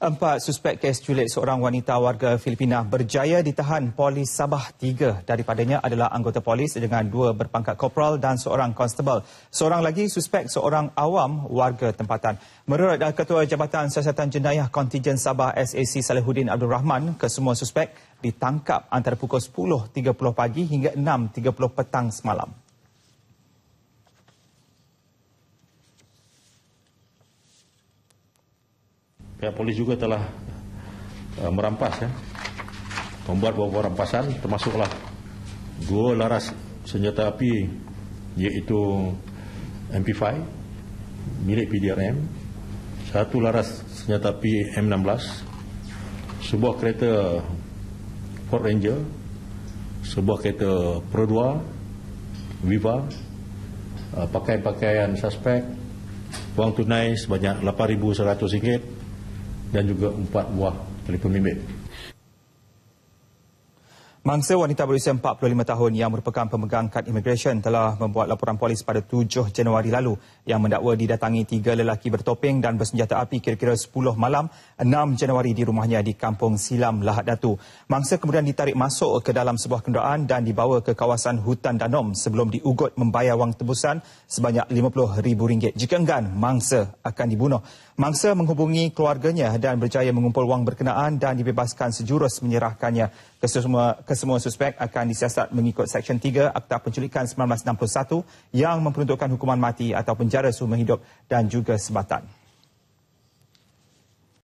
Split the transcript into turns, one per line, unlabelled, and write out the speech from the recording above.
Empat suspek kes culik seorang wanita warga Filipina berjaya ditahan polis Sabah 3. Daripadanya adalah anggota polis dengan dua berpangkat korporal dan seorang konstabel. Seorang lagi suspek seorang awam warga tempatan. Menurut eh, Ketua Jabatan Siasatan Jenayah Kontijen Sabah SAC Salihuddin Abdul Rahman, kesemua suspek ditangkap antara pukul 10.30 pagi hingga 6.30 petang semalam.
pihak polis juga telah uh, merampas ya membuat beberapa rampasan termasuklah dua laras senjata api iaitu MP5 milik PDRM satu laras senjata api M16 sebuah kereta Ford Ranger sebuah kereta Pro 2 Viva eh, pakai pakaian suspek wang tunai sebanyak 8,100 ringgit dan juga empat buah telefon bimbit.
Mangsa wanita berusia 45 tahun yang merupakan pemegang kad immigration telah membuat laporan polis pada 7 Januari lalu yang mendakwa didatangi tiga lelaki bertopeng dan bersenjata api kira-kira 10 malam 6 Januari di rumahnya di Kampung Silam Lahat Datu. Mangsa kemudian ditarik masuk ke dalam sebuah kenderaan dan dibawa ke kawasan hutan Danom sebelum diugut membayar wang tebusan sebanyak RM50,000. Jika enggan, mangsa akan dibunuh. Mangsa menghubungi keluarganya dan berjaya mengumpul wang berkenaan dan dibebaskan sejurus menyerahkannya Kesemua, kesemua suspek akan disiasat mengikut Seksyen 3 Akta Penculikan 1961 yang memperuntukkan hukuman mati atau penjara seumur hidup dan juga sebatan.